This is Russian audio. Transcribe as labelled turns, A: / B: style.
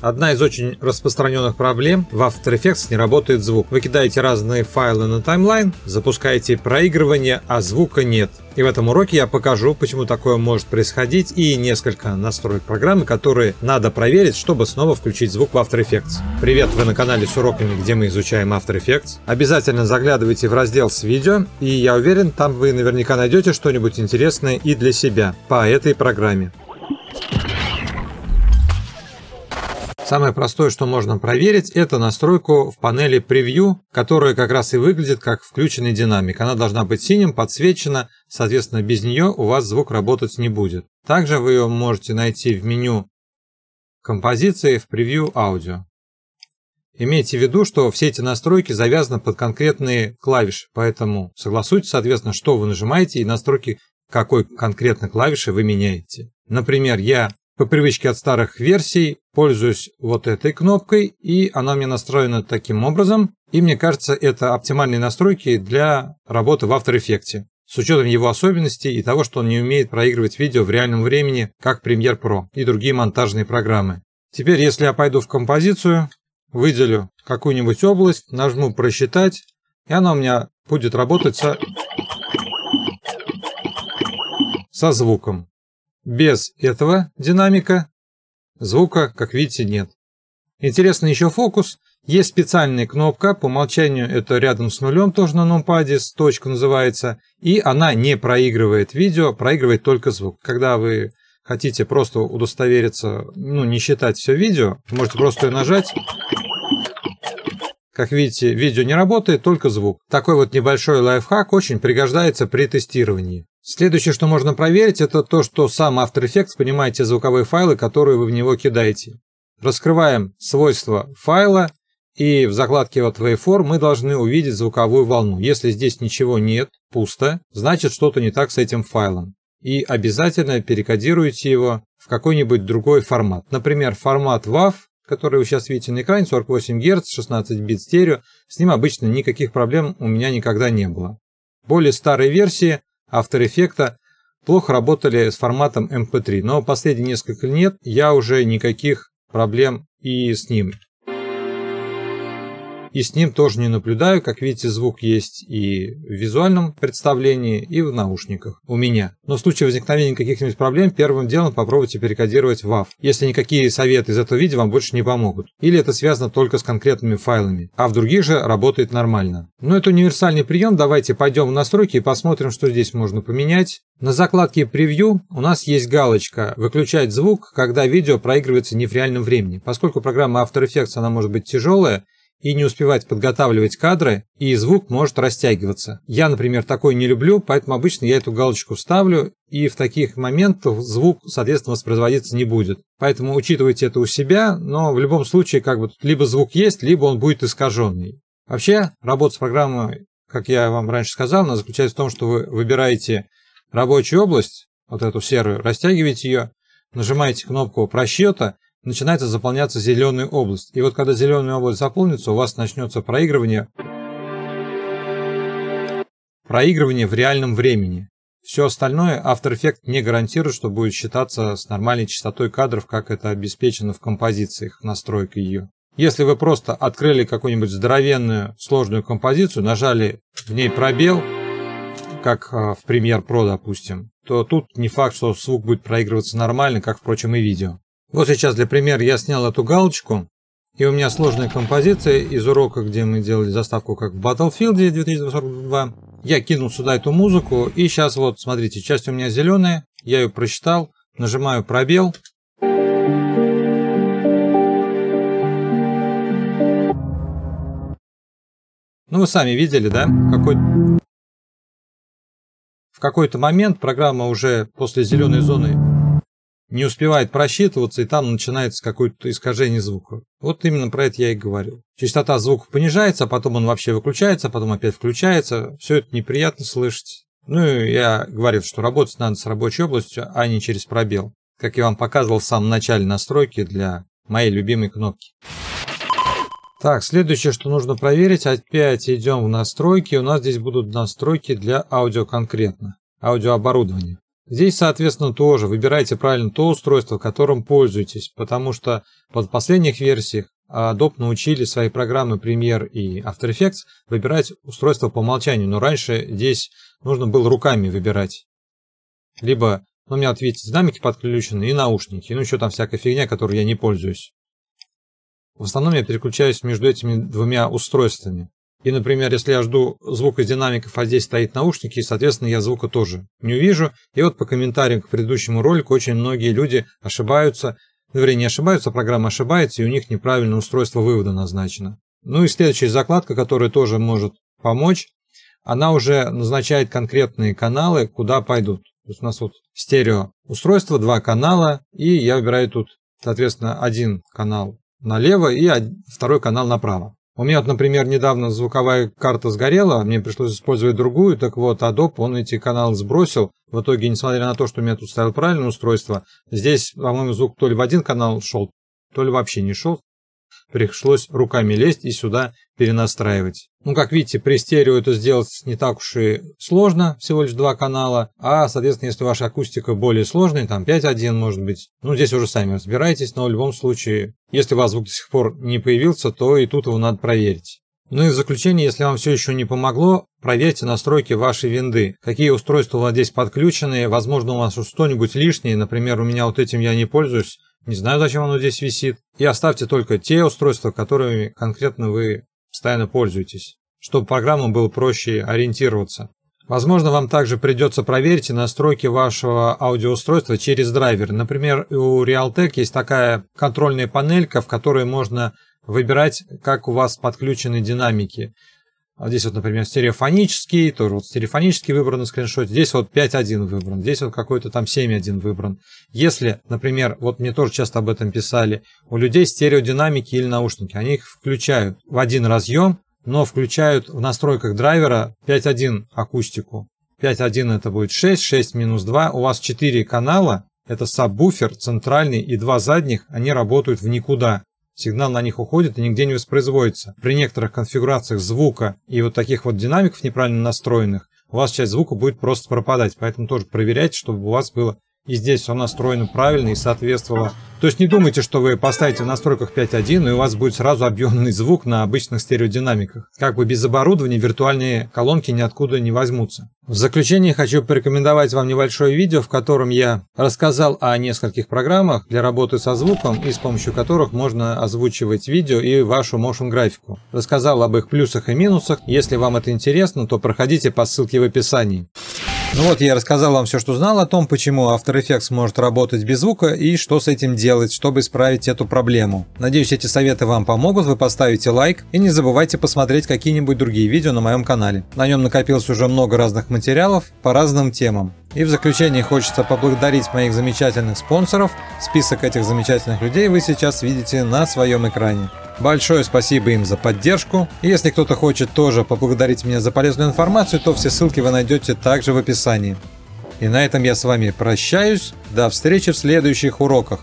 A: Одна из очень распространенных проблем в After Effects не работает звук. Вы кидаете разные файлы на таймлайн, запускаете проигрывание, а звука нет. И в этом уроке я покажу, почему такое может происходить и несколько настроек программы, которые надо проверить, чтобы снова включить звук в After Effects. Привет, вы на канале с уроками, где мы изучаем After Effects. Обязательно заглядывайте в раздел с видео, и я уверен, там вы наверняка найдете что-нибудь интересное и для себя по этой программе. Самое простое, что можно проверить, это настройку в панели превью, которая как раз и выглядит как включенный динамик. Она должна быть синим, подсвечена, соответственно, без нее у вас звук работать не будет. Также вы ее можете найти в меню композиции в превью аудио. Имейте в виду, что все эти настройки завязаны под конкретные клавиши, поэтому согласуйте, соответственно, что вы нажимаете и настройки какой конкретно клавиши вы меняете. Например, я по привычке от старых версий пользуюсь вот этой кнопкой, и она мне настроена таким образом, и мне кажется, это оптимальные настройки для работы в After Effects, с учетом его особенностей и того, что он не умеет проигрывать видео в реальном времени, как Premiere Pro и другие монтажные программы. Теперь, если я пойду в композицию, выделю какую-нибудь область, нажму «Просчитать», и она у меня будет работать со, со звуком. Без этого динамика звука, как видите, нет. Интересный еще фокус. Есть специальная кнопка, по умолчанию это рядом с нулем, тоже на нумпаде, с точка называется, и она не проигрывает видео, а проигрывает только звук. Когда вы хотите просто удостовериться, ну, не считать все видео, можете просто ее нажать. Как видите, видео не работает, только звук. Такой вот небольшой лайфхак очень пригождается при тестировании. Следующее, что можно проверить, это то, что сам After Effects понимает те звуковые файлы, которые вы в него кидаете. Раскрываем свойства файла, и в закладке от Waveform мы должны увидеть звуковую волну. Если здесь ничего нет, пусто, значит что-то не так с этим файлом. И обязательно перекодируйте его в какой-нибудь другой формат. Например, формат WAV, который вы сейчас видите на экране, 48 Гц, 16 бит стерео, с ним обычно никаких проблем у меня никогда не было. Более старые версии After Effects плохо работали с форматом MP3, эм но последние несколько лет я уже никаких проблем и с ним и с ним тоже не наблюдаю. Как видите, звук есть и в визуальном представлении, и в наушниках у меня. Но в случае возникновения каких-нибудь проблем, первым делом попробуйте перекодировать WAV, если никакие советы из этого видео вам больше не помогут. Или это связано только с конкретными файлами, а в других же работает нормально. Но это универсальный прием, давайте пойдем в настройки и посмотрим, что здесь можно поменять. На закладке «Превью» у нас есть галочка «Выключать звук, когда видео проигрывается не в реальном времени». Поскольку программа After Effects она может быть тяжелая, и не успевать подготавливать кадры, и звук может растягиваться. Я, например, такой не люблю, поэтому обычно я эту галочку ставлю, и в таких моментах звук, соответственно, воспроизводиться не будет. Поэтому учитывайте это у себя, но в любом случае как бы либо звук есть, либо он будет искаженный. Вообще, работа с программой, как я вам раньше сказал, она заключается в том, что вы выбираете рабочую область, вот эту серую, растягиваете ее, нажимаете кнопку просчета – начинается заполняться зеленая область. И вот когда зеленая область заполнится, у вас начнется проигрывание, проигрывание в реальном времени. Все остальное After Effects не гарантирует, что будет считаться с нормальной частотой кадров, как это обеспечено в композициях, настройка ее. Если вы просто открыли какую-нибудь здоровенную сложную композицию, нажали в ней пробел, как э, в Premiere Pro, допустим, то тут не факт, что звук будет проигрываться нормально, как, впрочем, и видео. Вот сейчас для примера я снял эту галочку, и у меня сложная композиция из урока, где мы делали заставку как в Battlefield 2042. Я кинул сюда эту музыку, и сейчас вот, смотрите, часть у меня зеленая, я ее прочитал, нажимаю пробел. Ну, вы сами видели, да, какой в какой-то момент программа уже после зеленой зоны не успевает просчитываться, и там начинается какое-то искажение звука. Вот именно про это я и говорил. Частота звука понижается, а потом он вообще выключается, а потом опять включается. Все это неприятно слышать. Ну и я говорил, что работать надо с рабочей областью, а не через пробел. Как я вам показывал в самом начале настройки для моей любимой кнопки. Так, следующее, что нужно проверить, опять идем в настройки. У нас здесь будут настройки для аудио конкретно, аудиооборудования. Здесь, соответственно, тоже выбирайте правильно то устройство, которым пользуетесь, потому что под последних версиях Adobe научили свои программы Premiere и After Effects выбирать устройство по умолчанию, но раньше здесь нужно было руками выбирать. Либо, ну, у меня, вот видите, динамики подключены и наушники, ну, еще там всякая фигня, которой я не пользуюсь. В основном я переключаюсь между этими двумя устройствами. И, например, если я жду звук из динамиков, а здесь стоит наушники, соответственно, я звука тоже не увижу. И вот по комментариям к предыдущему ролику очень многие люди ошибаются, ну, вернее, не ошибаются, программа ошибается, и у них неправильное устройство вывода назначено. Ну и следующая закладка, которая тоже может помочь, она уже назначает конкретные каналы, куда пойдут. То есть у нас вот стерео устройство, два канала, и я выбираю тут, соответственно, один канал налево и второй канал направо. У меня, вот, например, недавно звуковая карта сгорела, мне пришлось использовать другую, так вот, Adobe, он эти каналы сбросил. В итоге, несмотря на то, что у меня тут ставил правильное устройство, здесь, по-моему, звук то ли в один канал шел, то ли вообще не шел. Пришлось руками лезть и сюда перенастраивать. Ну, как видите, при стерео это сделать не так уж и сложно, всего лишь два канала. А, соответственно, если ваша акустика более сложная, там 5.1 может быть, ну, здесь уже сами разбирайтесь, но в любом случае, если у вас звук до сих пор не появился, то и тут его надо проверить. Ну и в заключение, если вам все еще не помогло, проверьте настройки вашей винды. Какие устройства у вас здесь подключены, возможно у вас что-нибудь лишнее, например, у меня вот этим я не пользуюсь, не знаю, зачем оно здесь висит. И оставьте только те устройства, которыми конкретно вы постоянно пользуетесь, чтобы программам было проще ориентироваться. Возможно, вам также придется проверить настройки вашего аудиоустройства через драйвер. Например, у Realtek есть такая контрольная панелька, в которой можно выбирать, как у вас подключены динамики. А здесь вот, например, стереофонический, тоже вот стереофонический выбран на скриншоте. Здесь вот 5.1 выбран, здесь вот какой-то там 7.1 выбран. Если, например, вот мне тоже часто об этом писали, у людей стереодинамики или наушники, они их включают в один разъем, но включают в настройках драйвера 5.1 акустику. 5.1 это будет 6, 6 минус 2. У вас 4 канала, это саббуфер центральный и два задних, они работают в никуда. Сигнал на них уходит и нигде не воспроизводится. При некоторых конфигурациях звука и вот таких вот динамиков неправильно настроенных, у вас часть звука будет просто пропадать, поэтому тоже проверяйте, чтобы у вас было и здесь все настроено правильно и соответствовало. То есть не думайте, что вы поставите в настройках 5.1 и у вас будет сразу объемный звук на обычных стереодинамиках. Как бы без оборудования виртуальные колонки ниоткуда не возьмутся. В заключение хочу порекомендовать вам небольшое видео, в котором я рассказал о нескольких программах для работы со звуком и с помощью которых можно озвучивать видео и вашу motion графику. Рассказал об их плюсах и минусах. Если вам это интересно, то проходите по ссылке в описании. Ну вот я рассказал вам все, что знал о том, почему After Effects может работать без звука и что с этим делать, чтобы исправить эту проблему. Надеюсь, эти советы вам помогут, вы поставите лайк и не забывайте посмотреть какие-нибудь другие видео на моем канале. На нем накопилось уже много разных материалов по разным темам. И в заключение хочется поблагодарить моих замечательных спонсоров. Список этих замечательных людей вы сейчас видите на своем экране. Большое спасибо им за поддержку. И если кто-то хочет тоже поблагодарить меня за полезную информацию, то все ссылки вы найдете также в описании. И на этом я с вами прощаюсь. До встречи в следующих уроках.